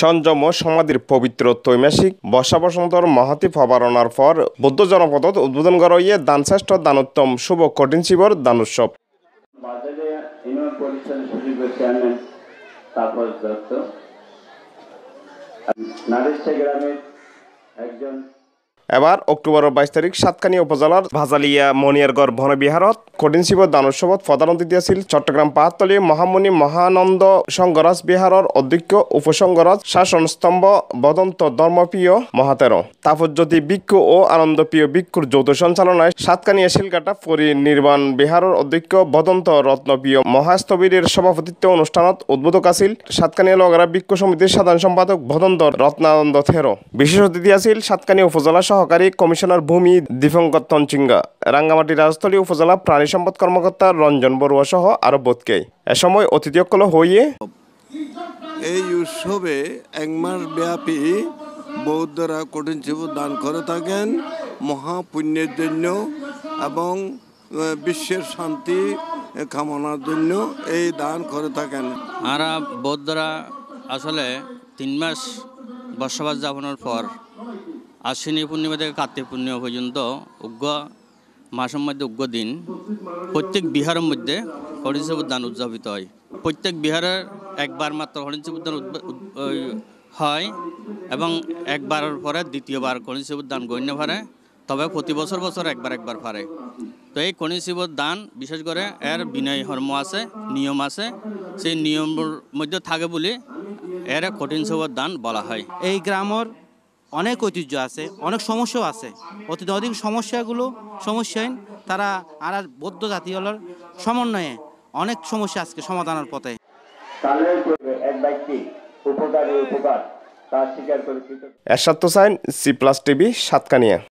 সঞ্জম ও সমাধির পবিত্র বসা বর্ষাবসন্তর মহাতি ফবারণার পর বৌদ্ধ জনপদত উদ্বোধন করাইয়ে ইয়ে দানশ্রেষ্ঠ দানোত্তম শুভ কঠিন শিবর দানোৎসব তাপস একজন এবার অক্টোবরের বাইশ তারিখ সাতকানি উপজেলার ভাজালিয়া মনিয়ারগড় বনবিহারত কঠিন শিব দানসবত প্রধান অতিথি আছিল চট্টগ্রাম পাহাতলি মহামুনি মহানন্দ সংগরাজ বিহারের অধ্যক্ষ শাসন স্তম্ভ বদন্ত ধর্মপ্রিয় মহাতের তাপজ্যোতি বিক্ষু ও আনন্দপ্রিয় বিক্ষুর যৌথ সঞ্চালনায় সাতকানিয়া শিলকাটা পরি নির্বাণ বিহারের অধ্যক্ষ বদন্ত রত্নপ্রিয় মহাস্তবীরের সভাপতিত্ব অনুষ্ঠানত উদ্বোধক আছিল সাতকানিয়া লগরা ভিক্ষু সমিতির সাধারণ সম্পাদক বদন্ত রত্নানন্দ থেরো বিশেষ অতিথি আছিল সাতকানিয়া উপজেলা সহ সহকারী কমিশনার ভূমি দীপঙ্কর তঞ্চিঙ্গা রাঙ্গামাটি রাজস্থলী উপজেলা প্রাণী সম্পদ কর্মকর্তা রঞ্জন বড়ুয়া সহ আরো বোধকে এ সময় অতিথিকল হইয়ে এই উৎসবে এক মাস ব্যাপী বৌদ্ধরা কঠিন জীব দান করে থাকেন মহাপুণ্যের জন্য এবং বিশ্বের শান্তি কামনার জন্য এই দান করে থাকেন আর বৌদ্ধরা আসলে তিন মাস বসবাস যাপনের পর আশ্বিনী পূর্ণিমা থেকে কার্তিক পূর্ণিমা পর্যন্ত উগ্র মাসের মধ্যে উগ্র দিন প্রত্যেক বিহারের মধ্যে হরিণসব উদ্যান উদযাপিত হয় প্রত্যেক বিহারের একবার মাত্র হরিণসব উদ্যান হয় এবং একবারের পরে দ্বিতীয়বার কণিশিব দান গণ্য ফারে তবে প্রতি বছর বছর একবার একবার ফারে তো এই কণিশিব দান বিশেষ করে এর বিনয় ধর্ম আছে নিয়ম আছে সেই নিয়মের মধ্যে থাকে বলে এর কঠিন দান বলা হয় এই গ্রামর অনেক ঐতিহ্য আছে অনেক সমস্যাও আছে অতীত অধিক সমস্যাগুলো সমস্যাহীন তারা আর আর বৌদ্ধ জাতি হলার সমন্বয়ে অনেক সমস্যা আজকে সমাধানের পথে Ershad C plus TV Satkania